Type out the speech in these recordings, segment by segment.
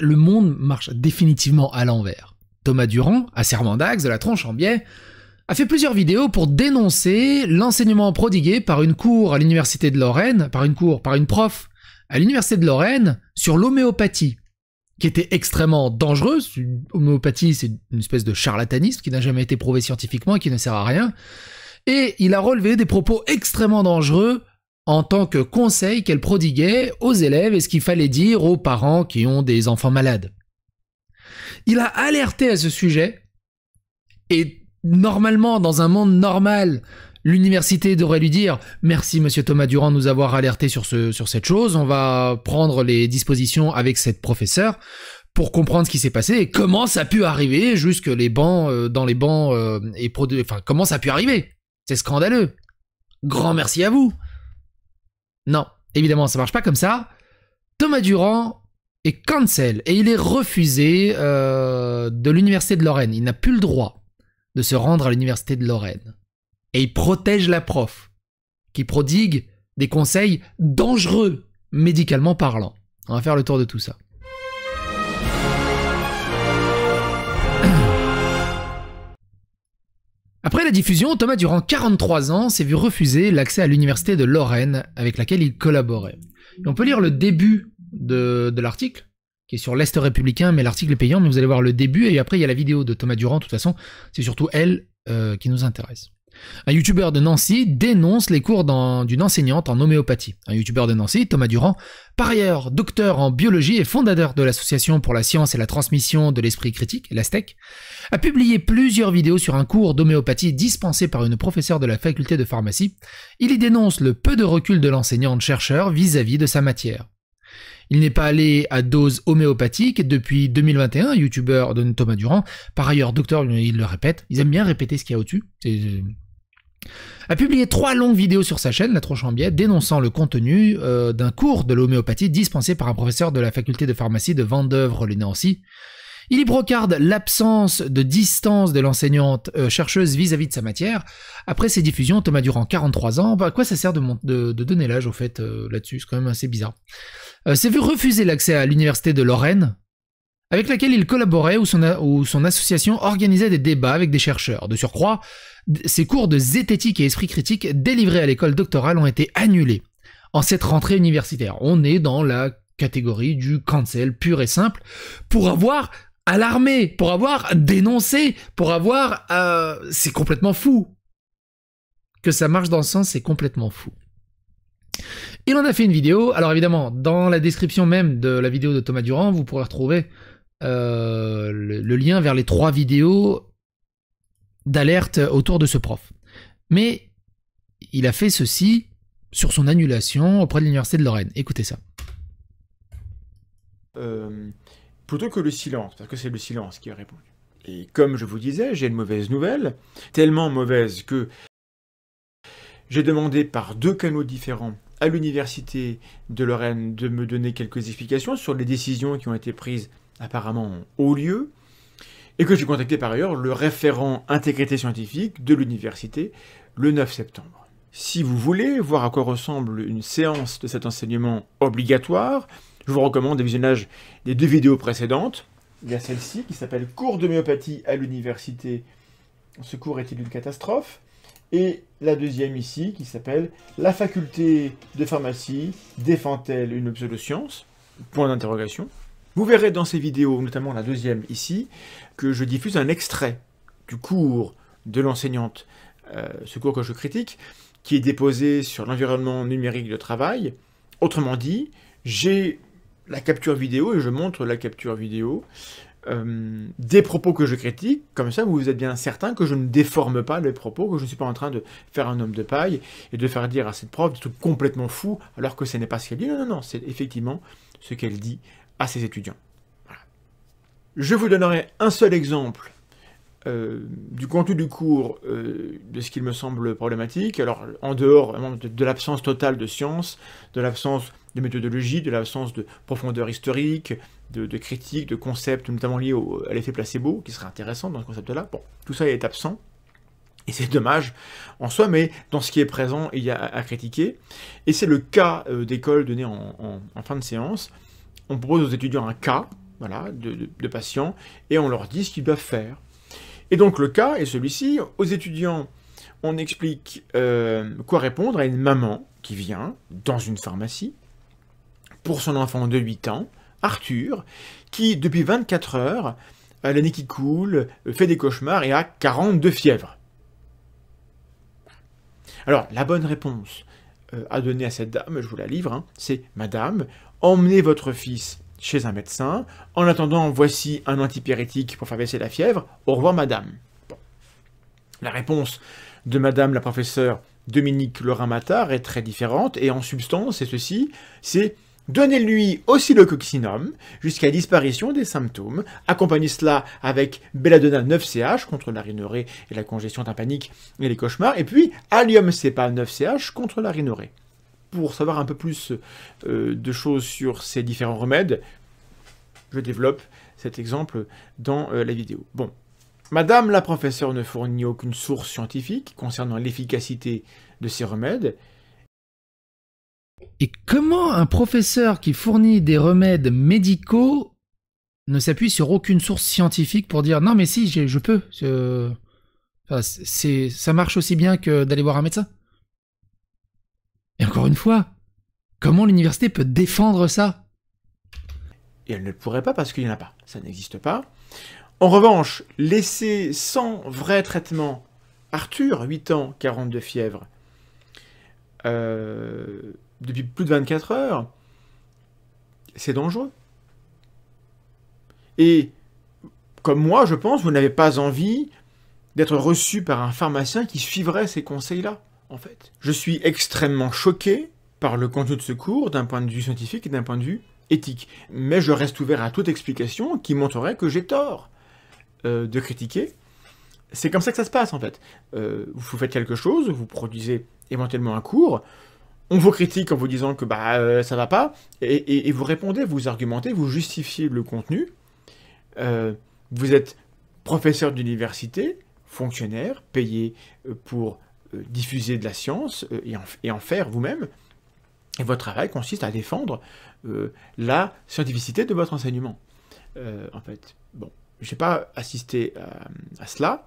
Le monde marche définitivement à l'envers. Thomas Durand, à d'axe, de la tronche en biais, a fait plusieurs vidéos pour dénoncer l'enseignement prodigué par une cour à l'université de Lorraine, par une cour, par une prof à l'université de Lorraine sur l'homéopathie, qui était extrêmement dangereuse. L'homéopathie, c'est une espèce de charlatanisme qui n'a jamais été prouvé scientifiquement et qui ne sert à rien. Et il a relevé des propos extrêmement dangereux en tant que conseil qu'elle prodiguait aux élèves et ce qu'il fallait dire aux parents qui ont des enfants malades. Il a alerté à ce sujet et normalement, dans un monde normal, l'université devrait lui dire merci monsieur Thomas Durand de nous avoir alerté sur, ce, sur cette chose, on va prendre les dispositions avec cette professeure pour comprendre ce qui s'est passé et comment ça a pu arriver jusque les bancs euh, dans les bancs euh, et enfin comment ça a pu arriver. C'est scandaleux. Grand merci à vous. Non, évidemment, ça marche pas comme ça. Thomas Durand est cancel et il est refusé euh, de l'université de Lorraine. Il n'a plus le droit de se rendre à l'université de Lorraine. Et il protège la prof, qui prodigue des conseils dangereux médicalement parlant. On va faire le tour de tout ça. Après la diffusion, Thomas, durant 43 ans, s'est vu refuser l'accès à l'université de Lorraine avec laquelle il collaborait. on peut lire le début de, l'article, qui est sur l'Est républicain, mais l'article est payant, mais vous allez voir le début, et après il y a la vidéo de Thomas Durand, de toute façon, c'est surtout elle euh, qui nous intéresse. Un youtubeur de Nancy dénonce les cours d'une enseignante en homéopathie. Un youtubeur de Nancy, Thomas Durand, par ailleurs docteur en biologie et fondateur de l'Association pour la science et la transmission de l'esprit critique, l'ASTEC, a publié plusieurs vidéos sur un cours d'homéopathie dispensé par une professeure de la faculté de pharmacie. Il y dénonce le peu de recul de l'enseignante-chercheur vis-à-vis de sa matière. Il n'est pas allé à dose homéopathique depuis 2021, youtubeur de Thomas Durand, par ailleurs docteur, il le répète, ils aiment bien répéter ce qu'il y a au-dessus, euh, a publié trois longues vidéos sur sa chaîne, La Biais, dénonçant le contenu euh, d'un cours de l'homéopathie dispensé par un professeur de la faculté de pharmacie de vendœuvre les nancy Il y brocarde l'absence de distance de l'enseignante euh, chercheuse vis-à-vis de sa matière. Après ses diffusions, Thomas Durand, 43 ans, bah, à quoi ça sert de, donner l'âge au fait euh, là-dessus C'est quand même assez bizarre. s'est vu refuser l'accès à l'université de Lorraine, avec laquelle il collaborait ou son, association organisait des débats avec des chercheurs. De surcroît, ses cours de zététique et esprit critique délivrés à l'école doctorale ont été annulés en cette rentrée universitaire. On est dans la catégorie du cancel pur et simple pour avoir alarmé, pour avoir dénoncé, pour avoir... Euh, c'est complètement fou. Que ça marche dans le sens, c'est complètement fou. Il en a fait une vidéo, alors évidemment, dans la description même de la vidéo de Thomas Durand, vous pourrez retrouver euh, le, lien vers les trois vidéos d'alerte autour de ce prof. Mais il a fait ceci sur son annulation auprès de l'Université de Lorraine. Écoutez ça. Euh, plutôt que le silence, parce que c'est le silence qui a répondu. Et comme je vous disais, j'ai une mauvaise nouvelle, tellement mauvaise que j'ai demandé par deux canaux différents à l'université de Lorraine de me donner quelques explications sur les décisions qui ont été prises apparemment au lieu, et que j'ai contacté par ailleurs le référent intégrité scientifique de l'université le 9 septembre. Si vous voulez voir à quoi ressemble une séance de cet enseignement obligatoire, je vous recommande le visionnage des deux vidéos précédentes. Il y a celle-ci qui s'appelle Cours d'homéopathie à l'université, ce cours est-il une catastrophe Et la deuxième ici qui s'appelle La faculté de pharmacie défend-elle une pseudoscience Point d'interrogation. Vous verrez dans ces vidéos, notamment la deuxième ici, que je diffuse un extrait du cours de l'enseignante, euh, ce cours que je critique, qui est déposé sur l'environnement numérique de travail. Autrement dit, j'ai la capture vidéo et je montre la capture vidéo euh, des propos que je critique, comme ça vous êtes bien certain que je ne déforme pas les propos, que je ne suis pas en train de faire un homme de paille et de faire dire à cette prof des trucs complètement fou alors que ce n'est pas ce qu'elle dit. Non, non, non, c'est effectivement ce qu'elle dit à ses étudiants. Je vous donnerai un seul exemple euh, du contenu du cours, euh, de ce qu'il me semble problématique, alors en dehors de, l'absence totale de science, de l'absence de méthodologie, de l'absence de profondeur historique, de, de, critique, de concepts, notamment liés à l'effet placebo, qui serait intéressant dans ce concept-là. Bon, tout ça est absent, et c'est dommage en soi, mais dans ce qui est présent, il y a à, critiquer. Et c'est le cas euh, d'école donné en, fin de séance on propose aux étudiants un cas voilà, de, patients et on leur dit ce qu'ils doivent faire. Et donc le cas est celui-ci, aux étudiants, on explique euh, quoi répondre à une maman qui vient dans une pharmacie pour son enfant de 8 ans, Arthur, qui depuis 24 heures à l'année qui coule, fait des cauchemars et a 42 fièvres. Alors, la bonne réponse euh, à donner à cette dame, je vous la livre, hein, c'est Madame, emmenez votre fils chez un médecin. En attendant, voici un antipyrétique pour faire baisser la fièvre. Au revoir, madame. La réponse de madame la professeure Dominique lorin matar est très différente, et en substance, c'est ceci, c'est Donnez-lui aussi le coccinum jusqu'à disparition des symptômes. Accompagnez cela avec belladonna 9CH contre la rhinorée et la congestion tympanique et les cauchemars. Et puis allium cepa 9CH contre la rhinorée. » pour savoir un peu plus euh, de choses sur ces différents remèdes, je développe cet exemple dans euh, la vidéo. Bon, Madame la professeure ne fournit aucune source scientifique concernant l'efficacité de ces remèdes. Et comment un professeur qui fournit des remèdes médicaux ne s'appuie sur aucune source scientifique pour dire non mais si je peux, ça marche aussi bien que d'aller voir un médecin et encore une fois, comment l'université peut défendre ça Et elle ne le pourrait pas parce qu'il n'y en a pas. Ça n'existe pas. En revanche, laisser sans vrai traitement Arthur, 8 ans, 42 fièvres, euh, depuis plus de 24 heures, c'est dangereux. Et comme moi, je pense, vous n'avez pas envie d'être reçu par un pharmacien qui suivrait ces conseils-là en fait. Je suis extrêmement choqué par le contenu de ce cours d'un point de vue scientifique et d'un point de vue éthique. Mais je reste ouvert à toute explication qui montrerait que j'ai tort euh, de critiquer. C'est comme ça que ça se passe en fait. Euh, vous faites quelque chose, vous produisez éventuellement un cours, on vous critique en vous disant que bah ne euh, ça va pas, et, vous répondez, vous argumentez, vous justifiez le contenu. vous êtes professeur d'université, fonctionnaire, payé pour euh, diffuser de la science euh, et en, faire vous-même. Et votre travail consiste à défendre euh, la scientificité de votre enseignement. en fait, bon, je n'ai pas assisté à, à, cela.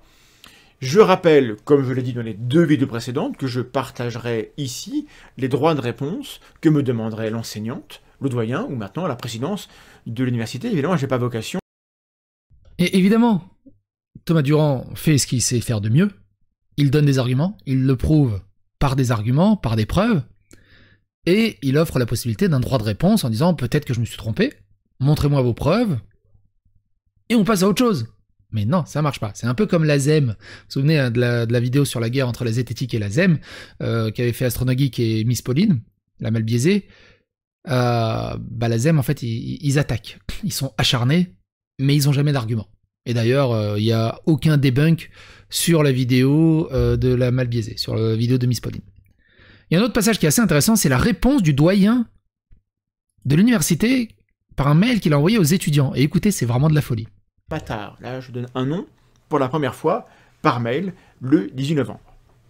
Je rappelle, comme je l'ai dit dans les deux vidéos précédentes, que je partagerai ici les droits de réponse que me demanderait l'enseignante, le doyen ou maintenant la présidence de l'université. Évidemment, je n'ai pas vocation. Et évidemment, Thomas Durand fait ce qu'il sait faire de mieux, il donne des arguments, il le prouve par des arguments, par des preuves, et il offre la possibilité d'un droit de réponse en disant peut-être que je me suis trompé, montrez-moi vos preuves, et on passe à autre chose. Mais non, ça marche pas. C'est un peu comme la ZEM. Vous vous souvenez hein, de, la, vidéo sur la guerre entre la zététique et la ZEM, euh, qu'avait fait Astronogeek et Miss Pauline, la mal biaisée. Euh, bah, la ZEM, en fait, ils, ils attaquent. Ils sont acharnés, mais ils n'ont jamais d'argument. Et d'ailleurs, euh, il n'y a aucun debunk sur la vidéo euh, de la biaisée, sur la vidéo de Miss Pauline. Il y a un autre passage qui est assez intéressant, c'est la réponse du doyen de l'université par un mail qu'il a envoyé aux étudiants. Et écoutez, c'est vraiment de la folie. Patard, là je donne un nom, pour la première fois, par mail, le 18 novembre.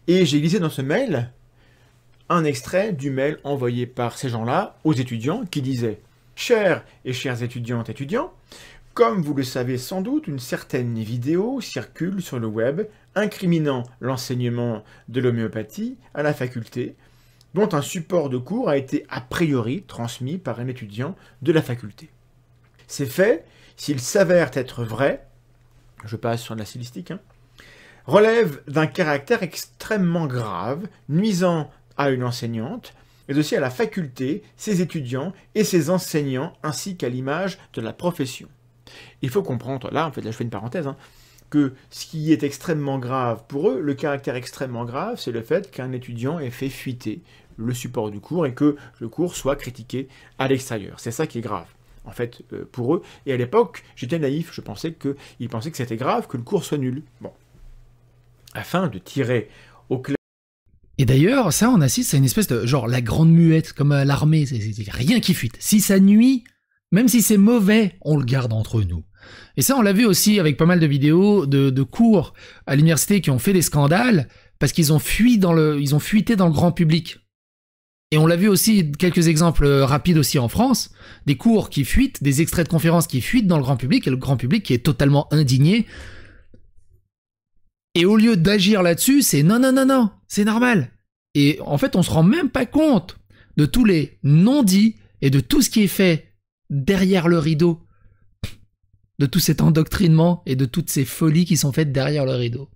Et j'ai glissé dans ce mail un extrait du mail envoyé par ces gens-là aux étudiants qui disait Chers et chères étudiantes et étudiants, comme vous le savez sans doute, une certaine vidéo circule sur le web incriminant l'enseignement de l'homéopathie à la faculté, dont un support de cours a été a priori transmis par un étudiant de la faculté. Ces faits, s'ils s'avèrent être vrais, je passe sur la stylistique, hein, relèvent d'un caractère extrêmement grave, nuisant à une enseignante, mais aussi à la faculté, ses étudiants et ses enseignants, ainsi qu'à l'image de la profession. Il faut comprendre, là en fait, là je fais une parenthèse, hein, que ce qui est extrêmement grave pour eux, le caractère extrêmement grave, c'est le fait qu'un étudiant ait fait fuiter le support du cours et que le cours soit critiqué à l'extérieur. C'est ça qui est grave en fait, euh, pour eux. Et à l'époque, j'étais naïf, je pensais qu'ils pensaient que c'était grave que le cours soit nul. Bon. Afin de tirer au clair. Et d'ailleurs, ça, on assiste à une espèce de genre la grande muette, comme à euh, l'armée, rien qui fuite. Si ça nuit, même si c'est mauvais, on le garde entre nous. Et ça, on l'a vu aussi avec pas mal de vidéos de, cours à l'université qui ont fait des scandales parce qu'ils ont fui dans ils ont fuité dans le grand public. Et on l'a vu aussi, quelques exemples euh, rapides aussi en France, des cours qui fuitent, des extraits de conférences qui fuitent dans le grand public, et le grand public qui est totalement indigné. Et au lieu d'agir là-dessus, c'est non, non, non, non, c'est normal. Et en fait, on se rend même pas compte de tous les non-dits et de tout ce qui est fait derrière le rideau de tout cet endoctrinement et de toutes ces folies qui sont faites derrière le rideau.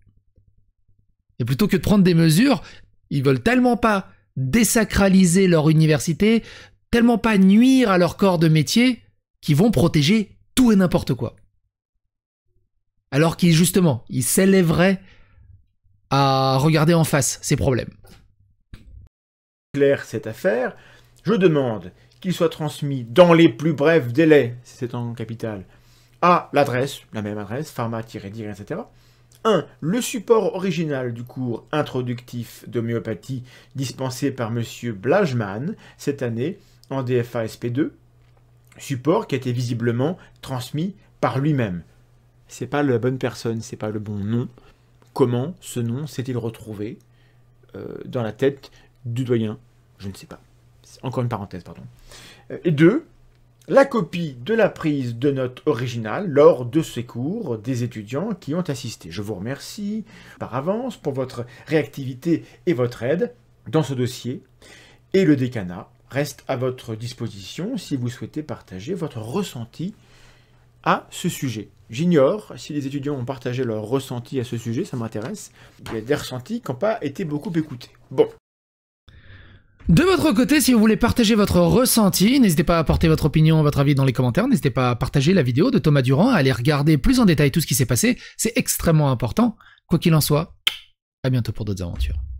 Et plutôt que de prendre des mesures, ils veulent tellement pas désacraliser leur université, tellement pas nuire à leur corps de métier, qu'ils vont protéger tout et n'importe quoi. Alors qu'ils, justement, ils s'élèveraient à regarder en face ces problèmes. Claire cette affaire, je demande qu'il soit transmis dans les plus brefs délais, c'est en capital, à l'adresse, la même adresse, pharma-dire, etc. 1. Le support original du cours introductif d'homéopathie dispensé par M. Blajman cette année en dfasp 2 support qui a été visiblement transmis par lui-même. C'est pas la bonne personne, c'est pas le bon nom. Comment ce nom s'est-il retrouvé euh, dans la tête du doyen Je ne sais pas encore une parenthèse, pardon. Euh, et deux, la copie de la prise de notes originale lors de ces cours des étudiants qui ont assisté. Je vous remercie par avance pour votre réactivité et votre aide dans ce dossier. Et le décanat reste à votre disposition si vous souhaitez partager votre ressenti à ce sujet. J'ignore si les étudiants ont partagé leur ressenti à ce sujet, ça m'intéresse. Il y a des ressentis qui n'ont pas été beaucoup écoutés. Bon, de votre côté, si vous voulez partager votre ressenti, n'hésitez pas à apporter votre opinion, votre avis dans les commentaires, n'hésitez pas à partager la vidéo de Thomas Durand, à aller regarder plus en détail tout ce qui s'est passé, c'est extrêmement important. Quoi qu'il en soit, à bientôt pour d'autres aventures.